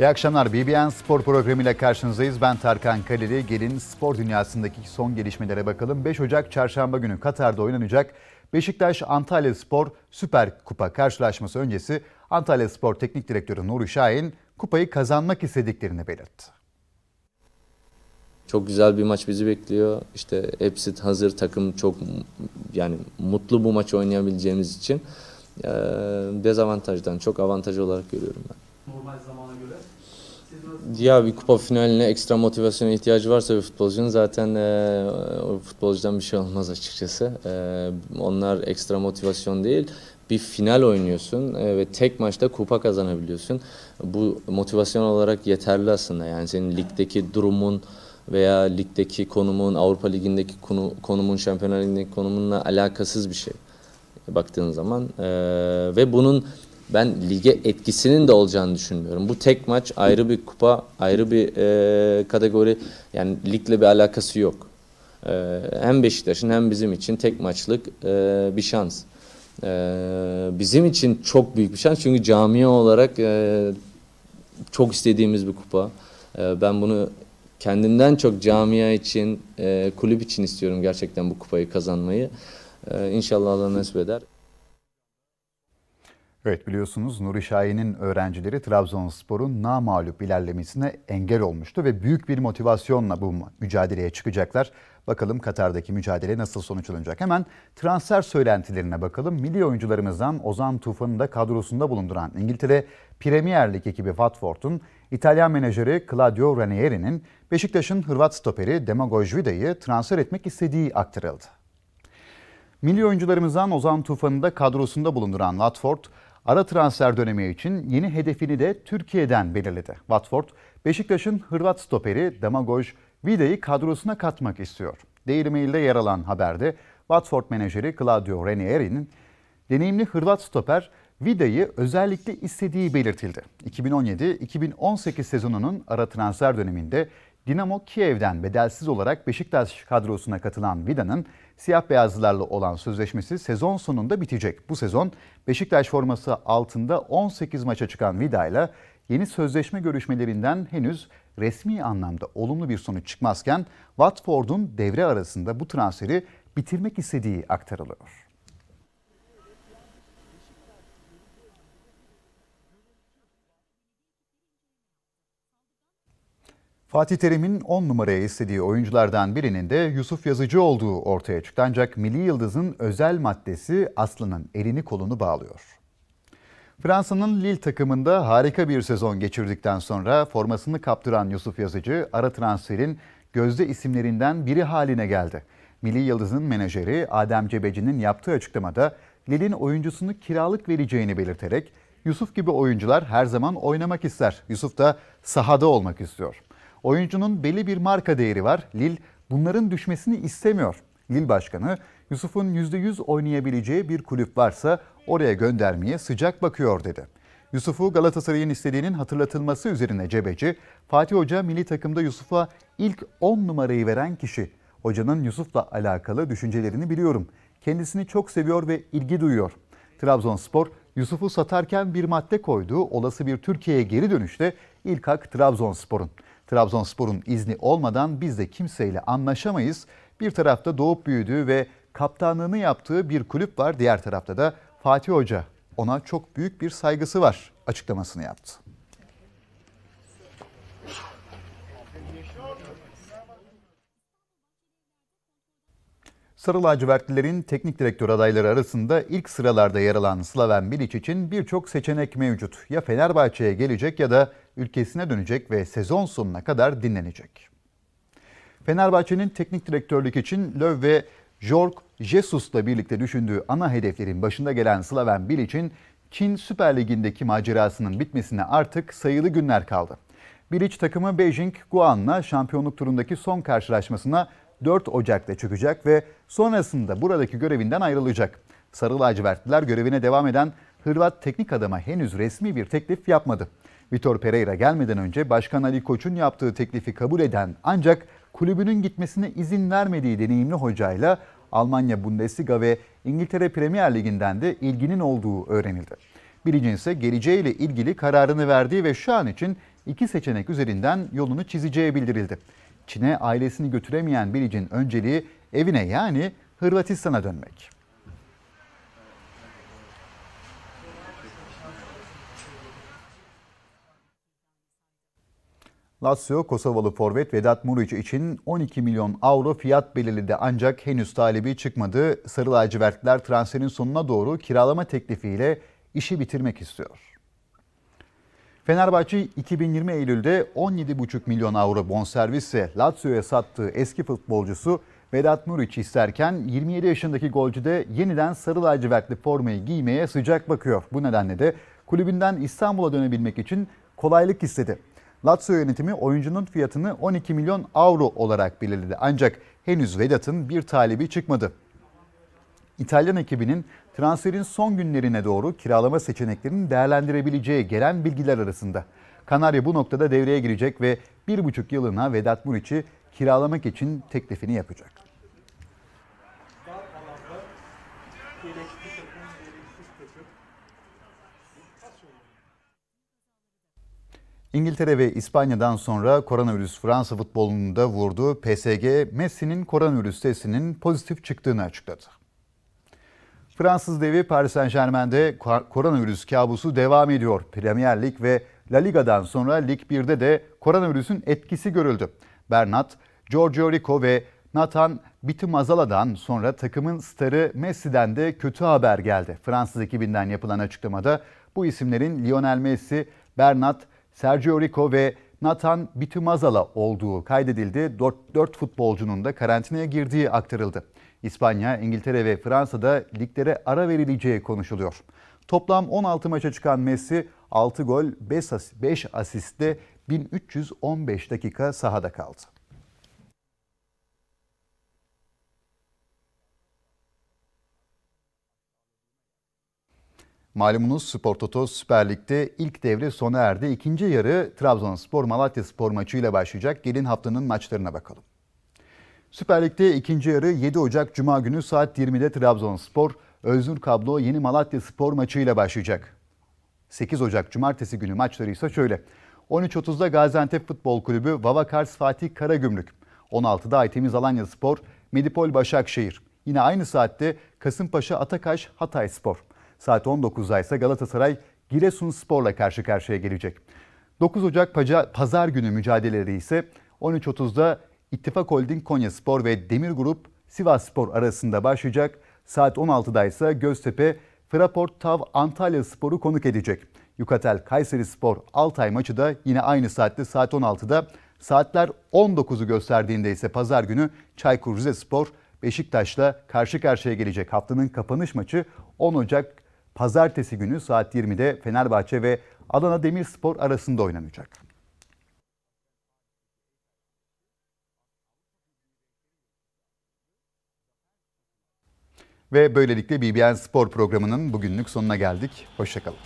İyi akşamlar. BBN Spor programıyla karşınızdayız. Ben Tarkan Kaleli. Gelin spor dünyasındaki son gelişmelere bakalım. 5 Ocak çarşamba günü Katar'da oynanacak Beşiktaş Antalya Spor Süper Kupa karşılaşması öncesi Antalya Spor Teknik Direktörü Nuri Şahin kupayı kazanmak istediklerini belirtti. Çok güzel bir maç bizi bekliyor. İşte hepsi hazır takım çok yani mutlu bu maçı oynayabileceğimiz için dezavantajdan çok avantaj olarak görüyorum ben normal Ya bir kupa finaline ekstra motivasyona ihtiyacı varsa bir futbolcunun zaten e, o futbolcudan bir şey olmaz açıkçası. E, onlar ekstra motivasyon değil. Bir final oynuyorsun e, ve tek maçta kupa kazanabiliyorsun. Bu motivasyon olarak yeterli aslında. Yani senin ligdeki durumun veya ligdeki konumun, Avrupa Ligi'ndeki konu, konumun, Şampiyonlar Ligi'ndeki konumunla alakasız bir şey baktığın zaman. E, ve bunun ben lige etkisinin de olacağını düşünmüyorum. Bu tek maç ayrı bir kupa, ayrı bir e, kategori yani ligle bir alakası yok. E, hem Beşiktaş'ın hem bizim için tek maçlık e, bir şans. E, bizim için çok büyük bir şans çünkü camia olarak e, çok istediğimiz bir kupa. E, ben bunu kendimden çok camia için, e, kulüp için istiyorum gerçekten bu kupayı kazanmayı. E, inşallah Allah nasip eder. Evet biliyorsunuz Nuri Şahin'in öğrencileri Trabzonspor'un namalup ilerlemesine engel olmuştu ve büyük bir motivasyonla bu mücadeleye çıkacaklar. Bakalım Katar'daki mücadele nasıl sonuçlanacak? Hemen transfer söylentilerine bakalım. Milli oyuncularımızdan Ozan Tufan'ı da kadrosunda bulunduran İngiltere Premier Lig ekibi Watford'un İtalyan menajeri Claudio Ranieri'nin Beşiktaş'ın Hırvat stoperi Demagoj Vida'yı transfer etmek istediği aktarıldı. Milli oyuncularımızdan Ozan Tufan'ı da kadrosunda bulunduran Watford, Ara transfer dönemi için yeni hedefini de Türkiye'den belirledi. Watford, Beşiktaş'ın Hırvat stoperi Demagoj Vida'yı kadrosuna katmak istiyor. Daily Mail'de yer alan haberde Watford menajeri Claudio Ranieri'nin deneyimli Hırvat stoper Vida'yı özellikle istediği belirtildi. 2017-2018 sezonunun ara transfer döneminde Dinamo Kiev'den bedelsiz olarak Beşiktaş kadrosuna katılan Vida'nın siyah beyazlılarla olan sözleşmesi sezon sonunda bitecek. Bu sezon Beşiktaş forması altında 18 maça çıkan Vida ile yeni sözleşme görüşmelerinden henüz resmi anlamda olumlu bir sonuç çıkmazken Watford'un devre arasında bu transferi bitirmek istediği aktarılıyor. Fatih Terim'in 10 numaraya istediği oyunculardan birinin de Yusuf Yazıcı olduğu ortaya çıktı. Ancak Milli Yıldız'ın özel maddesi Aslı'nın elini kolunu bağlıyor. Fransa'nın Lille takımında harika bir sezon geçirdikten sonra formasını kaptıran Yusuf Yazıcı ara transferin gözde isimlerinden biri haline geldi. Milli Yıldız'ın menajeri Adem Cebeci'nin yaptığı açıklamada Lille'in oyuncusunu kiralık vereceğini belirterek Yusuf gibi oyuncular her zaman oynamak ister. Yusuf da sahada olmak istiyor. Oyuncunun belli bir marka değeri var. Lil, bunların düşmesini istemiyor. Lil Başkanı Yusuf'un %100 oynayabileceği bir kulüp varsa oraya göndermeye sıcak bakıyor dedi. Yusuf'u Galatasaray'ın istediğinin hatırlatılması üzerine Cebeci, Fatih Hoca milli takımda Yusuf'a ilk 10 numarayı veren kişi. Hocanın Yusuf'la alakalı düşüncelerini biliyorum. Kendisini çok seviyor ve ilgi duyuyor. Trabzonspor, Yusuf'u satarken bir madde koyduğu olası bir Türkiye'ye geri dönüşte ilk hak Trabzonspor'un. Trabzonspor'un izni olmadan biz de kimseyle anlaşamayız. Bir tarafta doğup büyüdüğü ve kaptanlığını yaptığı bir kulüp var. Diğer tarafta da Fatih Hoca ona çok büyük bir saygısı var açıklamasını yaptı. Sarı lacivertlilerin teknik direktör adayları arasında ilk sıralarda yer alan Slaven Bilic için birçok seçenek mevcut. Ya Fenerbahçe'ye gelecek ya da ülkesine dönecek ve sezon sonuna kadar dinlenecek. Fenerbahçe'nin teknik direktörlük için Löw ve Jorg Jesus'la birlikte düşündüğü ana hedeflerin başında gelen Slaven Bilic'in Çin Süper Ligi'ndeki macerasının bitmesine artık sayılı günler kaldı. Bilic takımı Beijing Guan'la şampiyonluk turundaki son karşılaşmasına 4 Ocak'ta çökecek ve sonrasında buradaki görevinden ayrılacak. Sarı lacivertliler görevine devam eden Hırvat teknik adama henüz resmi bir teklif yapmadı. Vitor Pereira gelmeden önce Başkan Ali Koç'un yaptığı teklifi kabul eden ancak kulübünün gitmesine izin vermediği deneyimli hocayla Almanya Bundesliga ve İngiltere Premier Ligi'nden de ilginin olduğu öğrenildi. Bilicin ise geleceğiyle ilgili kararını verdiği ve şu an için iki seçenek üzerinden yolunu çizeceği bildirildi. Çin'e ailesini götüremeyen Bilic'in önceliği evine yani Hırvatistan'a dönmek. Lazio Kosovalı forvet Vedat Muriç için 12 milyon avro fiyat belirledi ancak henüz talebi çıkmadı. Sarı lacivertler transferin sonuna doğru kiralama teklifiyle işi bitirmek istiyor. Fenerbahçe 2020 Eylül'de 17,5 milyon avro bonservisle Lazio'ya sattığı eski futbolcusu Vedat Muriç isterken 27 yaşındaki golcü de yeniden sarı lacivertli formayı giymeye sıcak bakıyor. Bu nedenle de kulübünden İstanbul'a dönebilmek için kolaylık istedi. Lazio yönetimi oyuncunun fiyatını 12 milyon avro olarak belirledi. Ancak henüz Vedat'ın bir talebi çıkmadı. İtalyan ekibinin transferin son günlerine doğru kiralama seçeneklerinin değerlendirebileceği gelen bilgiler arasında. Kanarya bu noktada devreye girecek ve bir buçuk yılına Vedat Muriç'i kiralamak için teklifini yapacak. İngiltere ve İspanya'dan sonra koronavirüs Fransa futbolunu vurdu. PSG, Messi'nin koronavirüs testinin pozitif çıktığını açıkladı. Fransız devi Paris Saint Germain'de koronavirüs kabusu devam ediyor. Premier Lig ve La Liga'dan sonra Lig 1'de de koronavirüsün etkisi görüldü. Bernat, Giorgio Rico ve Nathan Bitumazala'dan sonra takımın starı Messi'den de kötü haber geldi. Fransız ekibinden yapılan açıklamada bu isimlerin Lionel Messi, Bernat, Sergio Rico ve Nathan Bitumazala olduğu kaydedildi. 4, 4 futbolcunun da karantinaya girdiği aktarıldı. İspanya, İngiltere ve Fransa'da liglere ara verileceği konuşuluyor. Toplam 16 maça çıkan Messi 6 gol 5, asistle 1315 dakika sahada kaldı. Malumunuz Spor Toto Süper Lig'de ilk devre sona erdi. İkinci yarı Trabzonspor Malatya Spor maçıyla başlayacak. Gelin haftanın maçlarına bakalım. Süper Lig'de ikinci yarı 7 Ocak Cuma günü saat 20'de Trabzonspor, Öznur Kablo yeni Malatya Spor maçıyla başlayacak. 8 Ocak Cumartesi günü maçları ise şöyle. 13.30'da Gaziantep Futbol Kulübü Vavakars Fatih Karagümrük. 16'da Aytemiz Alanya Spor, Medipol Başakşehir. Yine aynı saatte Kasımpaşa Atakaş Hatay Spor. Saat 19'da ise Galatasaray Giresun Spor'la karşı karşıya gelecek. 9 Ocak Pazar günü mücadeleleri ise 13.30'da İttifak Holding Konya Spor ve Demir Grup Sivas Spor arasında başlayacak. Saat 16'da ise Göztepe Fraport Tav Antalya Spor'u konuk edecek. Yukatel Kayseri Spor Altay maçı da yine aynı saatte saat 16'da. Saatler 19'u gösterdiğinde ise pazar günü Çaykur Rizespor Beşiktaş'la karşı karşıya gelecek haftanın kapanış maçı 10 Ocak pazartesi günü saat 20'de Fenerbahçe ve Adana Demirspor arasında oynanacak. Ve böylelikle BBN Spor programının bugünlük sonuna geldik. Hoşçakalın.